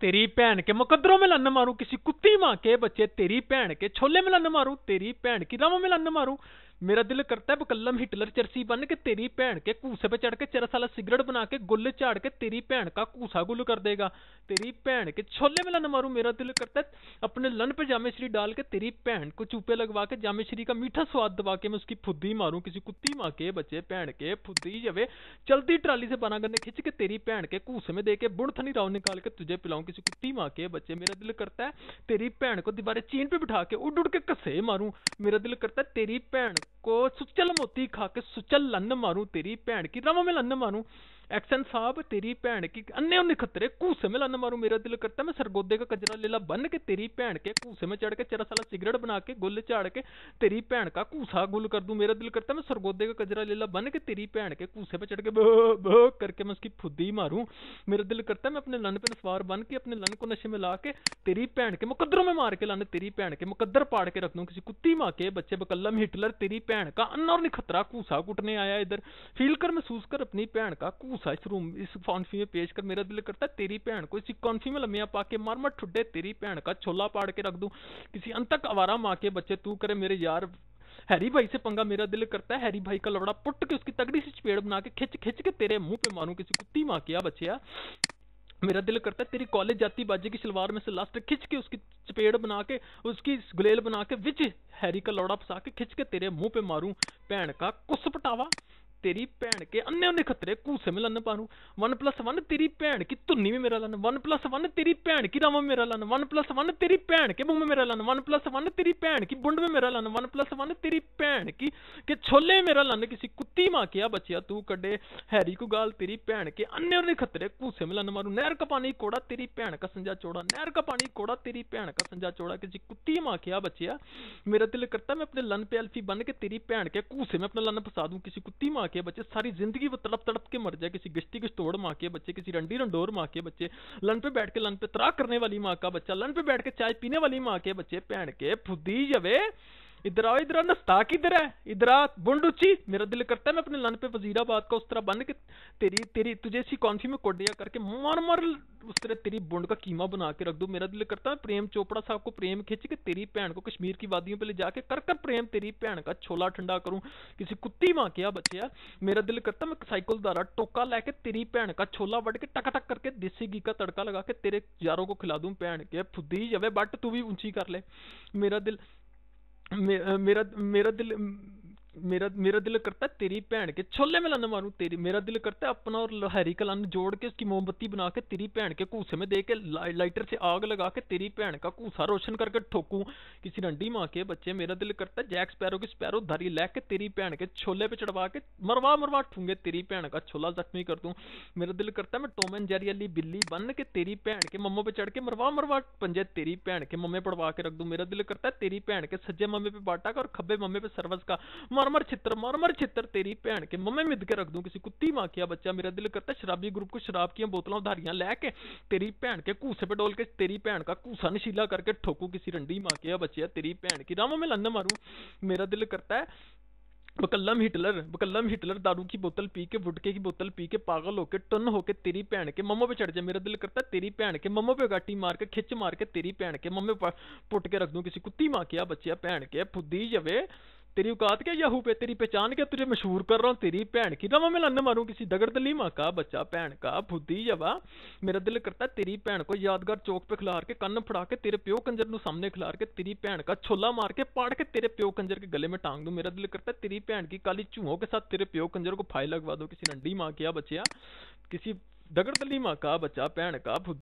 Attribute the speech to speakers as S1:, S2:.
S1: ਤੇਰੀ ਭੈਣ ਕੇ ਮੁਕਦਰੋਂ ਮੁਕੱਦਰੋਂ ਮਿਲਨ ਮਾਰੂ ਕਿਸੇ ਕੁੱਤੀ ਮਾਂ ਕੇ ਬੱਚੇ ਤੇਰੀ ਭੈਣ ਕੇ ਛੋਲੇ ਮਿਲਨ ਮਾਰੂ ਤੇਰੀ ਭੈਣ ਕੀ ਰਮ ਮਿਲਨ ਮਾਰੂ मेरा दिल करता है बकलम हिटलर चरसी बन के तेरी भैन के कूसे पे चढ़ के वाला सिगरेट बना के गुल चाड़ के तेरी भैन का घूसा गुल कर देगा तेरी भैन के छोले में लन मारू मेरा दिल करता है अपने लन पे जामे श्री डाल के तेरी भैन को चूपे लगवा के जामे श्री का मीठा स्वाद दबा के मैं उसकी फुद्दी मारू किसी कुत्ती मार के बच्चे भैन के फुद्दी जवे चलती ट्राली से बना करने खिंच के तेरी भैन के घूसे में दे के बुढ़थनी राव निकाल के तुझे पिलाऊं किसी कुत्ती मार के बच्चे मेरा दिल करता है तेरी भैन को दीवारे चीन पे बिठा के उड़ उड़ के कसे मारू मेरा दिल करता है तेरी भैन ਕੋ ਸੁਚਲ ਮੋਤੀ ਖਾ ਕੇ ਸੁਚਲ ਲੰਨ ਮਾਰੂ ਤੇਰੀ ਭੈਣ ਕੀ ਰਮ ਮੈਂ ਲੰਨ ਮਾਰੂ एक्सन साहब तेरी भैन की अन्ने उन्नी खतरे घूसे में लाना मारू मेरा दिल करता मैं सरगोदे का कचरा लेला बन के तेरी भैन के घूसे में चढ़ के चरा साला सिगरेट बना के गुल चाड़ के तेरी भैन का घूसा गुल कर दू मेरा दिल करता मैं सरगोदे का कचरा लेला बन के तेरी भैन के घूसे में चढ़ के बह करके मैं उसकी फुद्दी मारू मेरा दिल करता मैं अपने लन पे सवार बन के अपने लन को नशे में ला के तेरी भैन के मुकदरों में मार के लाने तेरी भैन के मुकदर पाड़ के रख दू किसी कुत्ती मा के बच्चे बकल्लम हिटलर तेरी भैन का अन्ना और नहीं खतरा घूसा कुटने आया इधर फील कर महसूस कर अपनी भैन का कूसा गुस्सा शुरू इस फांसी में पेश कर मेरा दिल करता है तेरी भैन को इसी कॉन्फी में लम्या पाके मार मार ठुडे तेरी भैन का छोला पाड़ के रख दूं किसी अंत तक आवारा माँ के बच्चे तू करे मेरे यार हैरी भाई से पंगा मेरा दिल करता है हैरी भाई का लवड़ा पुट के उसकी तगड़ी सी चपेड़ बना के खिंच खिंच के तेरे मुंह पे मारूं किसी कुत्ती माँ किया बच्चिया मेरा दिल करता है तेरी कॉलेज जाती बाजी की सलवार में से लास्ट खिंच के उसकी चपेड़ बना के उसकी गुलेल बना के विच हैरी का लौड़ा फसा के खिंच के तेरे मुंह पे मारूं भैन का कुस पटावा तेरी भैन के अन्ने उन्ने खतरे कूसे में लन पारू वन प्लस वन तेरी भैन की धुनी में मेरा लन वन प्लस वन तेरी भैन की रामा मेरा लन वन प्लस वन तेरी भैन के मुंह में मेरा लन वन प्लस वन तेरी भैन की बुंड में मेरा लन वन प्लस वन तेरी भैन की के छोले मेरा लन किसी कुत्ती माँ किया बचिया तू कड़े हैरी को गाल तेरी भैन के अन्ने उन्ने खतरे कूसे में लन मारू नहर का पानी कोड़ा तेरी भैन का संजा चौड़ा नहर का पानी कोड़ा तेरी भैन का संजा चौड़ा किसी कुत्ती माँ किया बचिया मेरा दिल करता मैं अपने लन पे एल्फी बन के तेरी भैन के कूसे में अपना लन फंसा दूं किसी कुत्ती माँ के बच्चे सारी जिंदगी वो तड़प तड़प के मर जाए किसी गिश्ती की तोड़ माँ के बच्चे किसी रंडी रंडोर माँ के बच्चे लन पे बैठ के लन पे तराक करने वाली माँ का बच्चा लन पे बैठ के चाय पीने वाली माँ के बच्चे पहन के फुदी जवे इधर आओ इधर नस्ता किधर है इधर आ उची मेरा दिल करता है मैं अपने लन पे वजीराबाद का उस तरह बन के तेरी तेरी तुझे इसी कॉन्फी में कोडिया करके मर मर उस तरह तेरी बुंड का कीमा बना के रख दू मेरा दिल करता है प्रेम चोपड़ा साहब को प्रेम खींच के तेरी भैन को कश्मीर की वादियों पे ले जाके कर कर प्रेम तेरी भैन का छोला ठंडा करूं किसी कुत्ती मां क्या बचे मेरा दिल करता मैं साइकिल द्वारा टोका लेके तेरी भैन का छोला बढ़ के टक टक करके देसी घी का तड़का लगा के तेरे यारों को खिला दू भैन के फुद्दी जाए बट तू भी ऊंची कर ले मेरा दिल मे, मेरा मेरा दिल मेरा मेरा दिल करता है तेरी भैन के छोले में लाना मारू तेरी मेरा दिल करता है अपना और लहरी का लान जोड़ के उसकी मोमबत्ती बना के तेरी भैन के कूसे में दे के ला, लाइटर से आग लगा के तेरी भैन का कूसा रोशन करके ठोकू किसी रंडी माँ के बच्चे मेरा दिल करता है जैक स्पैरो की स्पैरो धरी लह के तेरी भैन के छोले पे चढ़वा के मरवा मरवा ठूंगे तेरी भैन का छोला जख्मी कर दूं मेरा दिल करता है मैं टोमन जेरी अली बिल्ली बन के तेरी भैन के मम्मो पे चढ़ के मरवा मरवा पंजे तेरी भैन के मम्मे पड़वा के रख दूं मेरा दिल करता है तेरी भैन के सज्जे मम्मे पे बाटा का और खब्बे मम्मे पे सर्वस का मरमर छित्र मरमर छित्र तेरी भैन के मम्मे मिद के रख दू किसी कुत्ती मां किया बच्चा मेरा दिल करता शराबी ग्रुप को शराब की बोतलों धारियां लैके तेरी भैन के कूसे पे डोल के तेरी भैन का कूसा नशीला करके ठोकू किसी रंडी मां किया बच्चा तेरी भैन की रामो मैं लंद मारू मेरा दिल करता है बकल्लम हिटलर बकल्लम हिटलर दारू की बोतल पी के वुटके की बोतल पी के पागल होके टन होके तेरी भैन के मम्मो पे चढ़ जाए मेरा दिल करता है तेरी भैन के मम्मो पे गाटी मार के खिच मार के तेरी भैन के मम्मे पुट के रख दूं किसी कुत्ती मां किया बच्चिया भैन के फुदी जावे तेरी औकात क्या याहू पे तेरी पहचान क्या तुझे मशहूर कर रहा हूँ तेरी भैन की ना मैं लंद मारूं किसी दगड़ दली माँ का बच्चा भैन का फुद्दी जवा मेरा दिल करता तेरी भैन को यादगार चौक पे खिलार के कन्न फड़ा के तेरे प्यो कंजर नु सामने खिलार के तेरी भैन का छोला मार के पाड़ के तेरे प्यो कंजर के गले में टांग दू मेरा दिल करता तेरी भैन की काली चूहों के साथ तेरे प्यो कंजर को फाई लगवा दो किसी नंडी माँ किया बच्चा किसी दगड़ दली का बच्चा भैन का